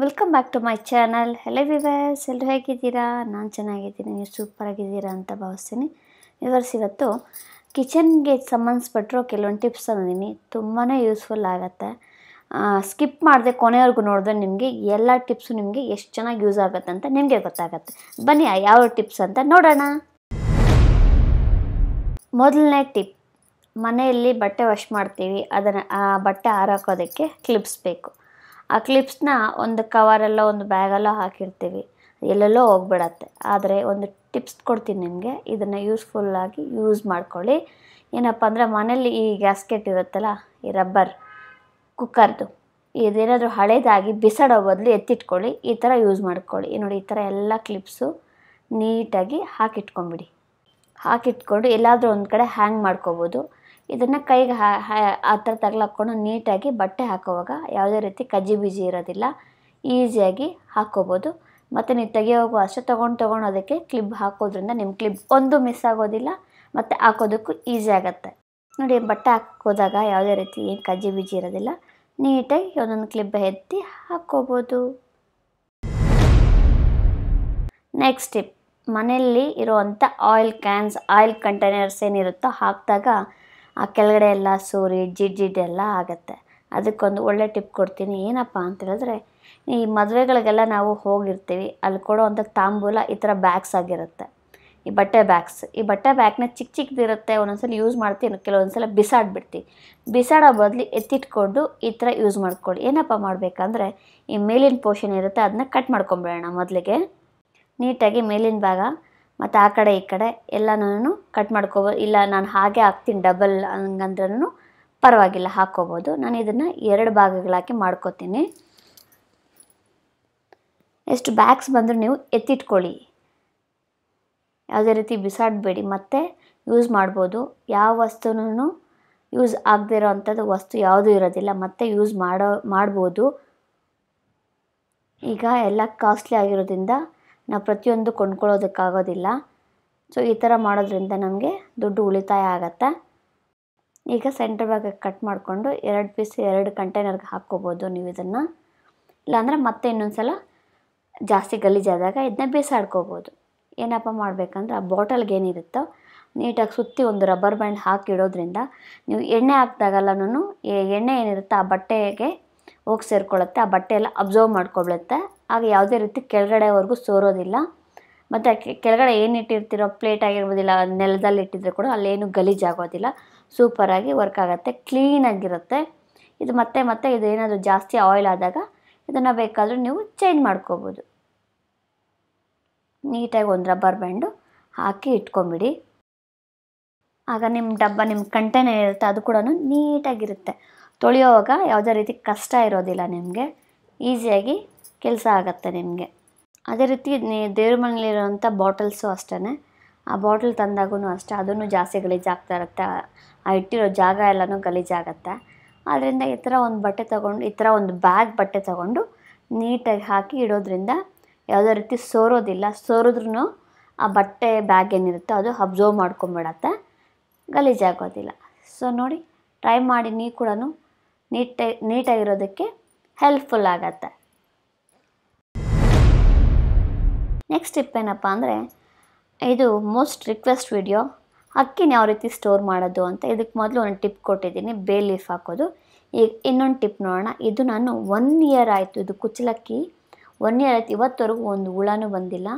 welcome back to my channel hello viewers ಎಲ್ಲರೂ ಹೇಗಿದ್ದೀರಾ ನಾನು ಚೆನ್ನಾಗಿದ್ದೀನಿ ನೀವು ಸೂಪರಾಗಿದ್ದೀರಾ ಅಂತ ಭಾವಿಸ್ತೀನಿ ವಿವರ್ಸ್ ಇವತ್ತು ಕಿಚನ್ಗೆ ಸಂಬಂಧಿಸ್ಬಿಟ್ರು ಕೆಲವೊಂದು ಟಿಪ್ಸ್ ತಂದಿದ್ದೀನಿ ತುಂಬಾ ಯೂಸ್ಫುಲ್ ಆಗುತ್ತೆ ಸ್ಕಿಪ್ ಮಾಡಿದೆ ಕೊನೆವರೆಗೂ ನೋಡಿದ್ರೆ ನಿಮಗೆ ಎಲ್ಲ ಟಿಪ್ಸು ನಿಮಗೆ ಎಷ್ಟು ಚೆನ್ನಾಗಿ ಯೂಸ್ ಆಗುತ್ತೆ ಅಂತ ನಿಮಗೆ ಗೊತ್ತಾಗುತ್ತೆ ಬನ್ನಿ ಯಾವ ಟಿಪ್ಸ್ ಅಂತ ನೋಡೋಣ ಮೊದಲನೇ ಟಿಪ್ ಮನೆಯಲ್ಲಿ ಬಟ್ಟೆ ವಾಶ್ ಮಾಡ್ತೀವಿ ಅದನ್ನು ಆ ಬಟ್ಟೆ ಆರಾಕೋದಕ್ಕೆ ಕ್ಲಿಪ್ಸ್ ಬೇಕು ಆ ಕ್ಲಿಪ್ಸ್ನ ಒಂದು ಕವರಲ್ಲೋ ಒಂದು ಬ್ಯಾಗಲ್ಲೋ ಹಾಕಿರ್ತೀವಿ ಎಲ್ಲೆಲ್ಲೋ ಹೋಗ್ಬಿಡತ್ತೆ ಆದರೆ ಒಂದು ಟಿಪ್ಸ್ ಕೊಡ್ತೀನಿ ನಿಮಗೆ ಇದನ್ನು ಯೂಸ್ಫುಲ್ಲಾಗಿ ಯೂಸ್ ಮಾಡ್ಕೊಳ್ಳಿ ಏನಪ್ಪ ಅಂದರೆ ಮನೇಲಿ ಈ ಗ್ಯಾಸ್ಕೆಟ್ ಇರುತ್ತಲ್ಲ ಈ ರಬ್ಬರ್ ಕುಕ್ಕರ್ದು ಇದೇನಾದರೂ ಹಳೇದಾಗಿ ಬಿಸಾಡೋ ಬದಲು ಎತ್ತಿಟ್ಕೊಳ್ಳಿ ಈ ಥರ ಯೂಸ್ ಮಾಡ್ಕೊಳ್ಳಿ ನೋಡಿ ಈ ಥರ ಎಲ್ಲ ಕ್ಲಿಪ್ಸು ನೀಟಾಗಿ ಹಾಕಿಟ್ಕೊಂಬಿಡಿ ಹಾಕಿಟ್ಕೊಂಡು ಎಲ್ಲಾದರೂ ಒಂದು ಕಡೆ ಹ್ಯಾಂಗ್ ಮಾಡ್ಕೋಬೋದು ಇದನ್ನು ಕೈಗೆ ಆ ಥರ ಹಾಕ್ಕೊಂಡು ನೀಟಾಗಿ ಬಟ್ಟೆ ಹಾಕೋವಾಗ ಯಾವುದೇ ರೀತಿ ಕಜ್ಜಿ ಬೀಜಿ ಇರೋದಿಲ್ಲ ಈಸಿಯಾಗಿ ಹಾಕ್ಕೋಬೋದು ಮತ್ತು ನೀವು ತೆಗೆಯೋಗು ಅಷ್ಟೇ ತೊಗೊಂಡು ತೊಗೊಂಡು ಅದಕ್ಕೆ ಕ್ಲಿಬ್ ಹಾಕೋದ್ರಿಂದ ನಿಮ್ಮ ಕ್ಲಿಪ್ ಒಂದು ಮಿಸ್ ಆಗೋದಿಲ್ಲ ಮತ್ತು ಹಾಕೋದಕ್ಕೂ ಈಸಿ ಆಗುತ್ತೆ ನೋಡಿ ಬಟ್ಟೆ ಹಾಕೋದಾಗ ಯಾವುದೇ ರೀತಿ ಏನು ಕಜ್ಜಿ ಬೀಜಿ ಇರೋದಿಲ್ಲ ನೀಟಾಗಿ ಒಂದೊಂದು ಕ್ಲಿಪ್ ಎತ್ತಿ ಹಾಕ್ಕೋಬೋದು ನೆಕ್ಸ್ಟ್ ಟಿಪ್ ಮನೆಯಲ್ಲಿ ಇರುವಂಥ ಆಯಿಲ್ ಕ್ಯಾನ್ಸ್ ಆಯಿಲ್ ಕಂಟೈನರ್ಸ್ ಏನಿರುತ್ತೋ ಹಾಕಿದಾಗ ಆ ಕೆಳಗಡೆ ಎಲ್ಲ ಜಿಡ್ ಜಿಡ್ ಎಲ್ಲ ಆಗುತ್ತೆ ಅದಕ್ಕೊಂದು ಒಳ್ಳೆ ಟಿಪ್ ಕೊಡ್ತೀನಿ ಏನಪ್ಪ ಅಂತೇಳಿದ್ರೆ ಈ ಮದುವೆಗಳಿಗೆಲ್ಲ ನಾವು ಹೋಗಿರ್ತೀವಿ ಅಲ್ಲಿ ಅಂಥ ತಾಂಬೂಲ ಈ ಥರ ಬ್ಯಾಗ್ಸ್ ಆಗಿರುತ್ತೆ ಈ ಬಟ್ಟೆ ಬ್ಯಾಗ್ಸ್ ಈ ಬಟ್ಟೆ ಬ್ಯಾಗ್ನ ಚಿಕ್ಕ ಚಿಕ್ಕದಿರುತ್ತೆ ಒಂದೊಂದ್ಸಲ ಯೂಸ್ ಮಾಡ್ತೀನಿ ಕೆಲವೊಂದ್ಸಲ ಬಿಸಾಡ್ಬಿಡ್ತೀವಿ ಬಿಸಾಡೋ ಬದಲು ಎತ್ತಿಟ್ಕೊಂಡು ಈ ಥರ ಯೂಸ್ ಮಾಡ್ಕೊಳ್ಳಿ ಏನಪ್ಪ ಮಾಡಬೇಕಂದ್ರೆ ಈ ಮೇಲಿನ ಪೋರ್ಷನ್ ಇರುತ್ತೆ ಅದನ್ನ ಕಟ್ ಮಾಡ್ಕೊಂಬಿಡೋಣ ಮೊದಲಿಗೆ ನೀಟಾಗಿ ಮೇಲಿನ ಭಾಗ ಮತ್ತು ಆ ಕಡೆ ಈ ಕಡೆ ಎಲ್ಲನೂ ಕಟ್ ಮಾಡ್ಕೋಬೋದು ಇಲ್ಲ ನಾನು ಹಾಗೆ ಹಾಕ್ತೀನಿ ಡಬಲ್ ಹಂಗಂದ್ರೂ ಪರವಾಗಿಲ್ಲ ಹಾಕ್ಕೋಬೋದು ನಾನು ಇದನ್ನು ಎರಡು ಭಾಗಗಳಾಕಿ ಮಾಡ್ಕೋತೀನಿ ಎಷ್ಟು ಬ್ಯಾಗ್ಸ್ ಬಂದರೂ ನೀವು ಎತ್ತಿಟ್ಕೊಳ್ಳಿ ಯಾವುದೇ ರೀತಿ ಬಿಸಾಡಬೇಡಿ ಮತ್ತು ಯೂಸ್ ಮಾಡ್ಬೋದು ಯಾವ ವಸ್ತುನೂ ಯೂಸ್ ಆಗದೇ ಇರೋ ಅಂಥದ್ದು ವಸ್ತು ಯಾವುದೂ ಇರೋದಿಲ್ಲ ಮತ್ತೆ ಯೂಸ್ ಮಾಡೋ ಮಾಡ್ಬೋದು ಈಗ ಎಲ್ಲ ಕಾಸ್ಟ್ಲಿ ಆಗಿರೋದ್ರಿಂದ ನಾವು ಪ್ರತಿಯೊಂದು ಕೊಂಡ್ಕೊಳ್ಳೋದಕ್ಕಾಗೋದಿಲ್ಲ ಸೊ ಈ ಥರ ಮಾಡೋದ್ರಿಂದ ನಮಗೆ ದುಡ್ಡು ಉಳಿತಾಯ ಆಗತ್ತೆ ಈಗ ಸೆಂಟ್ರ್ ಬ್ಯಾಗಾಗಿ ಕಟ್ ಮಾಡಿಕೊಂಡು ಎರಡು ಪೀಸ್ ಎರಡು ಕಂಟೈನರ್ಗೆ ಹಾಕ್ಕೋಬೋದು ನೀವು ಇದನ್ನು ಇಲ್ಲಾಂದರೆ ಮತ್ತೆ ಇನ್ನೊಂದು ಸಲ ಜಾಸ್ತಿ ಗಲೀಜಾದಾಗ ಇದನ್ನ ಬೇಸಾಡ್ಕೋಬೋದು ಏನಪ್ಪ ಮಾಡಬೇಕಂದ್ರೆ ಆ ಬಾಟಲ್ಗೆ ಏನಿರುತ್ತೋ ನೀಟಾಗಿ ಸುತ್ತಿ ಒಂದು ರಬ್ಬರ್ ಬ್ಯಾಂಡ್ ಹಾಕಿಡೋದ್ರಿಂದ ನೀವು ಎಣ್ಣೆ ಹಾಕಿದಾಗಲ್ಲೂ ಎಣ್ಣೆ ಏನಿರುತ್ತೋ ಆ ಬಟ್ಟೆಗೆ ಹೋಗಿ ಸೇರಿಕೊಳ್ಳುತ್ತೆ ಆ ಬಟ್ಟೆ ಎಲ್ಲ ಅಬ್ಸರ್ವ್ ಮಾಡ್ಕೊಬಿಡುತ್ತೆ ಆಗ ಯಾವುದೇ ರೀತಿ ಕೆಳಗಡೆವರೆಗೂ ಸೋರೋದಿಲ್ಲ ಮತ್ತು ಕೆಳಗಡೆ ಏನು ಇಟ್ಟಿರ್ತಿರೋ ಪ್ಲೇಟ್ ಆಗಿರ್ಬೋದಿಲ್ಲ ನೆಲದಲ್ಲಿ ಇಟ್ಟಿದ್ರೆ ಕೂಡ ಅಲ್ಲೇನು ಗಲೀಜಾಗೋದಿಲ್ಲ ಸೂಪರಾಗಿ ವರ್ಕ್ ಆಗುತ್ತೆ ಕ್ಲೀನಾಗಿರುತ್ತೆ ಇದು ಮತ್ತೆ ಮತ್ತೆ ಇದು ಏನಾದರೂ ಜಾಸ್ತಿ ಆಯಿಲ್ ಆದಾಗ ಇದನ್ನು ಬೇಕಾದರೂ ನೀವು ಚೇಂಜ್ ಮಾಡ್ಕೋಬೋದು ನೀಟಾಗಿ ಒಂದು ರಬ್ಬರ್ ಬ್ಯಾಂಡು ಹಾಕಿ ಇಟ್ಕೊಂಬಿಡಿ ಆಗ ನಿಮ್ಮ ಡಬ್ಬ ನಿಮ್ಮ ಕಂಟೈನರ್ ಇರುತ್ತೆ ಅದು ಕೂಡ ನೀಟಾಗಿರುತ್ತೆ ತೊಳೆಯೋವಾಗ ಯಾವುದೇ ರೀತಿ ಕಷ್ಟ ಇರೋದಿಲ್ಲ ನಿಮಗೆ ಈಸಿಯಾಗಿ ಕೆಲಸ ಆಗತ್ತೆ ನಿಮಗೆ ಅದೇ ರೀತಿ ದೇವ್ರ ಮನೇಲಿರೋಂಥ ಬಾಟಲ್ಸು ಅಷ್ಟೇ ಆ ಬಾಟಲ್ ತಂದಾಗೂ ಅಷ್ಟೇ ಅದನ್ನು ಜಾಸ್ತಿ ಗಲೀಜಾಗ್ತಾ ಇರುತ್ತೆ ಆ ಇಟ್ಟಿರೋ ಜಾಗ ಎಲ್ಲನೂ ಗಲೀಜಾಗತ್ತೆ ಆದ್ದರಿಂದ ಈ ಥರ ಒಂದು ಬಟ್ಟೆ ತೊಗೊಂಡು ಈ ಥರ ಒಂದು ಬ್ಯಾಗ್ ಬಟ್ಟೆ ತೊಗೊಂಡು ನೀಟಾಗಿ ಹಾಕಿ ಇಡೋದ್ರಿಂದ ಯಾವುದೇ ರೀತಿ ಸೋರೋದಿಲ್ಲ ಸೋರಿದ್ರೂ ಆ ಬಟ್ಟೆ ಬ್ಯಾಗ್ ಏನಿರುತ್ತೋ ಅದು ಅಬ್ಸರ್ವ್ ಮಾಡ್ಕೊಂಬಿಡತ್ತೆ ಗಲೀಜಾಗೋದಿಲ್ಲ ಸೊ ನೋಡಿ ಟ್ರೈ ಮಾಡಿ ನೀ ಕೂಡ ನೀಟಾಗಿ ನೀಟಾಗಿರೋದಕ್ಕೆ ಹೆಲ್ಪ್ಫುಲ್ ಆಗತ್ತೆ ನೆಕ್ಸ್ಟ್ ಟಿಪ್ ಏನಪ್ಪ ಅಂದರೆ ಇದು ಮೋಸ್ಟ್ ರಿಕ್ವೆಸ್ಟ್ ವಿಡಿಯೋ ಅಕ್ಕಿನ ಯಾವ ರೀತಿ ಸ್ಟೋರ್ ಮಾಡೋದು ಅಂತ ಇದಕ್ಕೆ ಮೊದಲು ಒಂದು ಟಿಪ್ ಕೊಟ್ಟಿದ್ದೀನಿ ಬೇ ಲೀಫ್ ಹಾಕೋದು ಈಗ ಇನ್ನೊಂದು ಟಿಪ್ ನೋಡೋಣ ಇದು ನಾನು ಒನ್ ಇಯರ್ ಆಯಿತು ಇದು ಕುಚ್ಚಲಕ್ಕಿ ಒನ್ ಇಯರ್ ಆಯಿತು ಇವತ್ತವರೆಗೂ ಒಂದು ಹುಳನೂ ಬಂದಿಲ್ಲ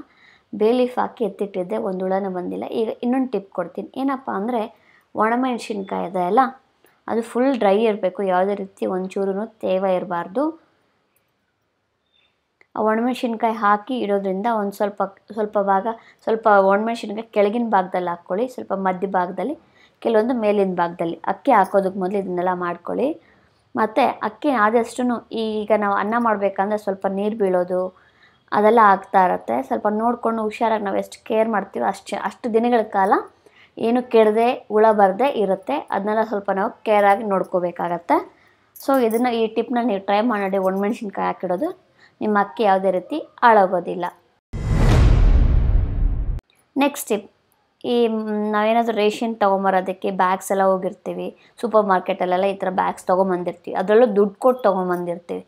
ಬೇ ಲೀಫ್ ಹಾಕಿ ಎತ್ತಿಟ್ಟಿದ್ದೆ ಒಂದು ಹುಳನೂ ಬಂದಿಲ್ಲ ಈಗ ಇನ್ನೊಂದು ಟಿಪ್ ಕೊಡ್ತೀನಿ ಏನಪ್ಪ ಅಂದರೆ ಒಣಮೆಣಸಿನ್ಕಾಯಿ ಇದೆ ಅಲ್ಲ ಅದು ಫುಲ್ ಡ್ರೈ ಇರಬೇಕು ಯಾವುದೇ ರೀತಿ ಒಂಚೂರು ತೇವ ಇರಬಾರ್ದು ಒಣಮೆಣಸಿನ್ಕಾಯಿ ಹಾಕಿ ಇಡೋದ್ರಿಂದ ಒಂದು ಸ್ವಲ್ಪ ಸ್ವಲ್ಪ ಭಾಗ ಸ್ವಲ್ಪ ಒಣಮೆಣ್ಸಿನ್ಕಾಯಿ ಕೆಳಗಿನ ಭಾಗದಲ್ಲಿ ಹಾಕ್ಕೊಳ್ಳಿ ಸ್ವಲ್ಪ ಮಧ್ಯ ಭಾಗದಲ್ಲಿ ಕೆಲವೊಂದು ಮೇಲಿನ ಭಾಗದಲ್ಲಿ ಅಕ್ಕಿ ಹಾಕೋದಕ್ಕೆ ಮೊದಲು ಇದನ್ನೆಲ್ಲ ಮಾಡ್ಕೊಳ್ಳಿ ಮತ್ತು ಅಕ್ಕಿ ಆದಷ್ಟು ಈಗ ನಾವು ಅನ್ನ ಮಾಡಬೇಕಂದ್ರೆ ಸ್ವಲ್ಪ ನೀರು ಬೀಳೋದು ಅದೆಲ್ಲ ಆಗ್ತಾ ಇರುತ್ತೆ ಸ್ವಲ್ಪ ನೋಡಿಕೊಂಡು ಹುಷಾರಾಗಿ ನಾವು ಎಷ್ಟು ಕೇರ್ ಮಾಡ್ತೀವೋ ಅಷ್ಟು ಅಷ್ಟು ದಿನಗಳ ಕಾಲ ಏನು ಕೆಡದೆ ಹುಳ ಬರದೆ ಇರುತ್ತೆ ಅದನ್ನೆಲ್ಲ ಸ್ವಲ್ಪ ನಾವು ಕೇರಾಗಿ ನೋಡ್ಕೋಬೇಕಾಗತ್ತೆ ಸೊ ಇದನ್ನು ಈ ಟಿಪ್ನ ನೀವು ಟ್ರೈ ಮಾಡಿ ಒಣಮೆಣ್ಸಿನ್ಕಾಯಿ ಹಾಕಿಡೋದು ನಿಮ್ಮ ಅಕ್ಕಿ ಯಾವುದೇ ರೀತಿ ಹಾಳಾಗೋದಿಲ್ಲ ನೆಕ್ಸ್ಟ್ ಟಿಪ್ ಈ ನಾವೇನಾದರೂ ರೇಷನ್ ತೊಗೊಂಬರೋದಕ್ಕೆ ಬ್ಯಾಗ್ಸ್ ಎಲ್ಲ ಹೋಗಿರ್ತೀವಿ ಸೂಪರ್ ಮಾರ್ಕೆಟಲ್ಲೆಲ್ಲ ಈ ಥರ ಬ್ಯಾಗ್ಸ್ ತೊಗೊಂಬಂದಿರ್ತೀವಿ ಅದರಲ್ಲೂ ದುಡ್ಡು ಕೊಟ್ಟು ತೊಗೊಂಬಂದಿರ್ತೀವಿ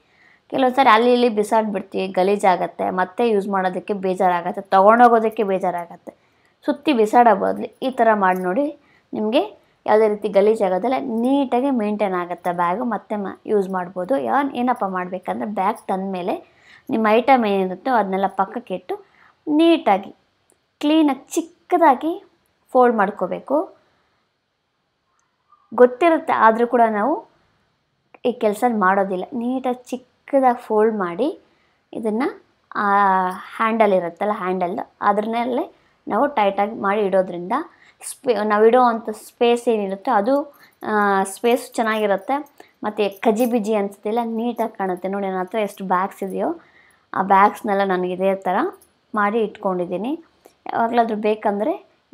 ಕೆಲವೊಂದು ಸಾರಿ ಅಲ್ಲಿ ಇಲ್ಲಿ ಬಿಸಾಡ್ಬಿಡ್ತೀವಿ ಗಲೀಜಾಗತ್ತೆ ಮತ್ತೆ ಯೂಸ್ ಮಾಡೋದಕ್ಕೆ ಬೇಜಾರಾಗತ್ತೆ ತೊಗೊಂಡೋಗೋದಕ್ಕೆ ಬೇಜಾರಾಗತ್ತೆ ಸುತ್ತಿ ಬಿಸಾಡೋ ಈ ಥರ ಮಾಡಿ ನೋಡಿ ನಿಮಗೆ ಯಾವುದೇ ರೀತಿ ಆಗೋದಲ್ಲ ನೀಟಾಗಿ ಮೇಂಟೈನ್ ಆಗುತ್ತೆ ಬ್ಯಾಗು ಮತ್ತೆ ಮ ಯೂಸ್ ಮಾಡ್ಬೋದು ಯಾವ ಏನಪ್ಪ ಮಾಡಬೇಕಂದ್ರೆ ಬ್ಯಾಗ್ ತಂದ ಮೇಲೆ ನಿಮ್ಮ ಐಟಮ್ ಏನಿರುತ್ತೋ ಅದನ್ನೆಲ್ಲ ಪಕ್ಕಕ್ಕಿಟ್ಟು ನೀಟಾಗಿ ಕ್ಲೀನಾಗಿ ಚಿಕ್ಕದಾಗಿ ಫೋಲ್ಡ್ ಮಾಡ್ಕೋಬೇಕು ಗೊತ್ತಿರುತ್ತೆ ಆದರೂ ಕೂಡ ನಾವು ಈ ಕೆಲಸ ಮಾಡೋದಿಲ್ಲ ನೀಟಾಗಿ ಚಿಕ್ಕದಾಗಿ ಫೋಲ್ಡ್ ಮಾಡಿ ಇದನ್ನು ಹ್ಯಾಂಡಲ್ ಇರುತ್ತಲ್ಲ ಹ್ಯಾಂಡಲ್ ಅದ್ರಲ್ಲೇ ನಾವು ಟೈಟಾಗಿ ಮಾಡಿ ಇಡೋದ್ರಿಂದ ಸ್ಪೇ ನಾವಿಡೋ ಅಂಥ ಸ್ಪೇಸ್ ಏನಿರುತ್ತೆ ಅದು ಸ್ಪೇಸ್ ಚೆನ್ನಾಗಿರುತ್ತೆ ಮತ್ತು ಕಜಿ ಬಿಜಿ ಅನ್ಸುತ್ತಿಲ್ಲ ನೀಟಾಗಿ ಕಾಣುತ್ತೆ ನೋಡಿ ನನ್ನ ಹತ್ರ ಎಷ್ಟು ಬ್ಯಾಗ್ಸ್ ಇದೆಯೋ ಆ ಬ್ಯಾಗ್ಸ್ನೆಲ್ಲ ನನಗೆ ಇದೇ ಥರ ಮಾಡಿ ಇಟ್ಕೊಂಡಿದ್ದೀನಿ ಯಾವಾಗಲಾದ್ರೂ ಬೇಕಂದರೆ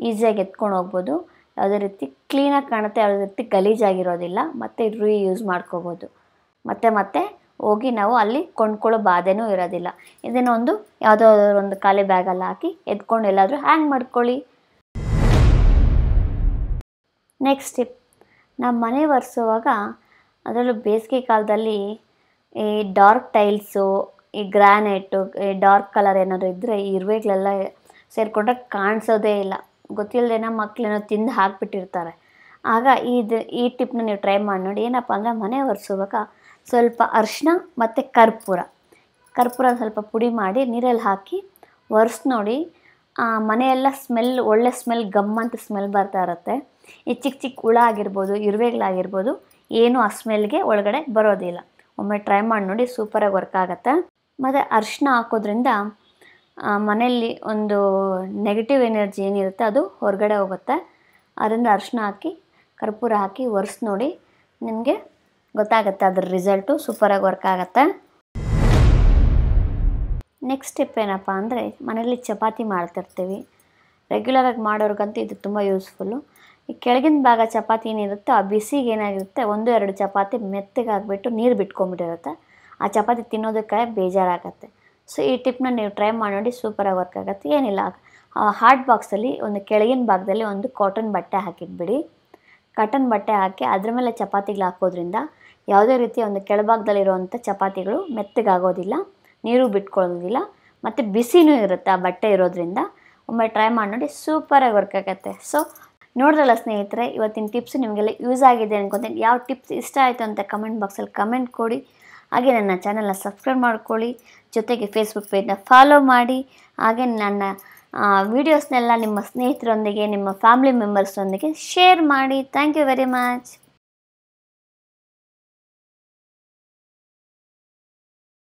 ಈಸಿಯಾಗಿ ಎತ್ಕೊಂಡು ಹೋಗ್ಬೋದು ಯಾವುದೇ ರೀತಿ ಕ್ಲೀನಾಗಿ ಕಾಣುತ್ತೆ ಯಾವುದೇ ರೀತಿ ಗಲೀಜಾಗಿರೋದಿಲ್ಲ ಮತ್ತು ರೀ ಯೂಸ್ ಮಾಡ್ಕೋಬೋದು ಮತ್ತು ಮತ್ತೆ ಹೋಗಿ ನಾವು ಅಲ್ಲಿ ಕೊಂಡ್ಕೊಳ್ಳೋ ಬಾಧೆನೂ ಇರೋದಿಲ್ಲ ಇದನ್ನೊಂದು ಯಾವುದೋ ಒಂದು ಖಾಲಿ ಬ್ಯಾಗಲ್ಲಿ ಹಾಕಿ ಎತ್ಕೊಂಡು ಎಲ್ಲಾದರೂ ಹ್ಯಾಂಗ್ ಮಾಡ್ಕೊಳ್ಳಿ ನೆಕ್ಸ್ಟ್ ಟಿಪ್ ನಾವು ಮನೆ ಒರೆಸುವಾಗ ಅದರಲ್ಲೂ ಬೇಸಿಗೆ ಕಾಲದಲ್ಲಿ ಈ ಡಾರ್ಕ್ ಟೈಲ್ಸು ಈ ಗ್ರಾನೈಟು ಡಾರ್ಕ್ ಕಲರ್ ಏನಾದ್ರು ಇದ್ದರೆ ಈ ಇರುವೆಗಳೆಲ್ಲ ಸೇರಿಕೊಂಡ್ರೆ ಕಾಣಿಸೋದೇ ಇಲ್ಲ ಗೊತ್ತಿಲ್ಲದೇನ ಮಕ್ಕಳೇನೋ ತಿಂದು ಹಾಕ್ಬಿಟ್ಟಿರ್ತಾರೆ ಆಗ ಇದು ಈ ಟಿಪ್ನ ನೀವು ಟ್ರೈ ಮಾಡಿ ನೋಡಿ ಏನಪ್ಪ ಅಂದರೆ ಮನೆ ಒರೆಸುವಾಗ ಸ್ವಲ್ಪ ಅರಿಶಿನ ಮತ್ತು ಕರ್ಪೂರ ಕರ್ಪೂರ ಸ್ವಲ್ಪ ಪುಡಿ ಮಾಡಿ ನೀರಲ್ಲಿ ಹಾಕಿ ಒರೆಸಿ ನೋಡಿ ಮನೆಯೆಲ್ಲ ಸ್ಮೆಲ್ ಒಳ್ಳೆ ಸ್ಮೆಲ್ ಗಮ್ ಅಂತ ಸ್ಮೆಲ್ ಬರ್ತಾ ಇರುತ್ತೆ ಈ ಚಿಕ್ಕ ಚಿಕ್ಕ ಹುಳ ಆಗಿರ್ಬೋದು ಇರುವೆಗಳಾಗಿರ್ಬೋದು ಏನು ಆ ಸ್ಮೆಲ್ಗೆ ಒಳಗಡೆ ಬರೋದಿಲ್ಲ ಒಮ್ಮೆ ಟ್ರೈ ಮಾಡಿ ನೋಡಿ ಸೂಪರಾಗಿ ವರ್ಕ್ ಆಗುತ್ತೆ ಮತ್ತು ಅರ್ಶಿನ ಹಾಕೋದ್ರಿಂದ ಮನೆಯಲ್ಲಿ ಒಂದು ನೆಗೆಟಿವ್ ಎನರ್ಜಿ ಏನಿರುತ್ತೆ ಅದು ಹೊರಗಡೆ ಹೋಗುತ್ತೆ ಅದರಿಂದ ಅರ್ಶಿನ ಹಾಕಿ ಕರ್ಪೂರ ಹಾಕಿ ಒರೆಸಿ ನೋಡಿ ನಿಮಗೆ ಗೊತ್ತಾಗುತ್ತೆ ಅದ್ರ ರಿಸಲ್ಟು ಸೂಪರಾಗಿ ವರ್ಕ್ ಆಗುತ್ತೆ ನೆಕ್ಸ್ಟ್ ಸ್ಟೆಪ್ ಏನಪ್ಪ ಅಂದರೆ ಮನೇಲಿ ಚಪಾತಿ ಮಾಡ್ತಿರ್ತೀವಿ ರೆಗ್ಯುಲರಾಗಿ ಮಾಡೋರ್ಗಂತೂ ಇದು ತುಂಬ ಯೂಸ್ಫುಲ್ಲು ಈ ಕೆಳಗಿನ ಭಾಗ ಚಪಾತಿ ಏನಿರುತ್ತೆ ಆ ಬಿಸಿಗೆ ಏನಾಗಿರುತ್ತೆ ಒಂದು ಎರಡು ಚಪಾತಿ ಮೆತ್ತಗಾಗ್ಬಿಟ್ಟು ನೀರು ಬಿಟ್ಕೊಂಬಿಟ್ಟಿರುತ್ತೆ ಆ ಚಪಾತಿ ತಿನ್ನೋದಕ್ಕೆ ಬೇಜಾರಾಗತ್ತೆ ಸೊ ಈ ಟಿಪ್ನ ನೀವು ಟ್ರೈ ಮಾಡಿ ಸೂಪರಾಗಿ ವರ್ಕ್ ಆಗುತ್ತೆ ಏನಿಲ್ಲ ಹಾಟ್ ಬಾಕ್ಸಲ್ಲಿ ಒಂದು ಕೆಳಗಿನ ಭಾಗದಲ್ಲಿ ಒಂದು ಕಾಟನ್ ಬಟ್ಟೆ ಹಾಕಿಟ್ಬಿಡಿ ಕಾಟನ್ ಬಟ್ಟೆ ಹಾಕಿ ಅದ್ರ ಮೇಲೆ ಚಪಾತಿಗಳು ಹಾಕೋದ್ರಿಂದ ಯಾವುದೇ ರೀತಿಯ ಒಂದು ಕೆಳಭಾಗದಲ್ಲಿರುವಂಥ ಚಪಾತಿಗಳು ಮೆತ್ತಗಾಗೋದಿಲ್ಲ ನೀರು ಬಿಟ್ಕೊಳ್ಳೋದಿಲ್ಲ ಮತ್ತು ಬಿಸಿನೂ ಇರುತ್ತೆ ಆ ಬಟ್ಟೆ ಇರೋದ್ರಿಂದ ಒಮ್ಮೆ ಟ್ರೈ ಮಾಡಿ ನೋಡಿ ಸೂಪರಾಗಿ ವರ್ಕ್ ಆಗುತ್ತೆ ಸೊ ನೋಡಿದ್ರಲ್ಲ ಸ್ನೇಹಿತರೆ ಇವತ್ತಿನ ಟಿಪ್ಸ್ ನಿಮಗೆಲ್ಲ ಯೂಸ್ ಆಗಿದೆ ಅನ್ಕೊತೀನಿ ಯಾವ ಟಿಪ್ಸ್ ಇಷ್ಟ ಆಯಿತು ಅಂತ ಕಮೆಂಟ್ ಬಾಕ್ಸಲ್ಲಿ ಕಮೆಂಟ್ ಕೊಡಿ ಹಾಗೆ ನನ್ನ ಚಾನಲ್ನ ಸಬ್ಸ್ಕ್ರೈಬ್ ಮಾಡ್ಕೊಳ್ಳಿ ಜೊತೆಗೆ ಫೇಸ್ಬುಕ್ ಪೇಜ್ನ ಫಾಲೋ ಮಾಡಿ ಹಾಗೆ ನನ್ನ ವೀಡಿಯೋಸ್ನೆಲ್ಲ ನಿಮ್ಮ ಸ್ನೇಹಿತರೊಂದಿಗೆ ನಿಮ್ಮ ಫ್ಯಾಮಿಲಿ ಮೆಂಬರ್ಸ್ನೊಂದಿಗೆ ಶೇರ್ ಮಾಡಿ ಥ್ಯಾಂಕ್ ಯು ವೆರಿ ಮಚ್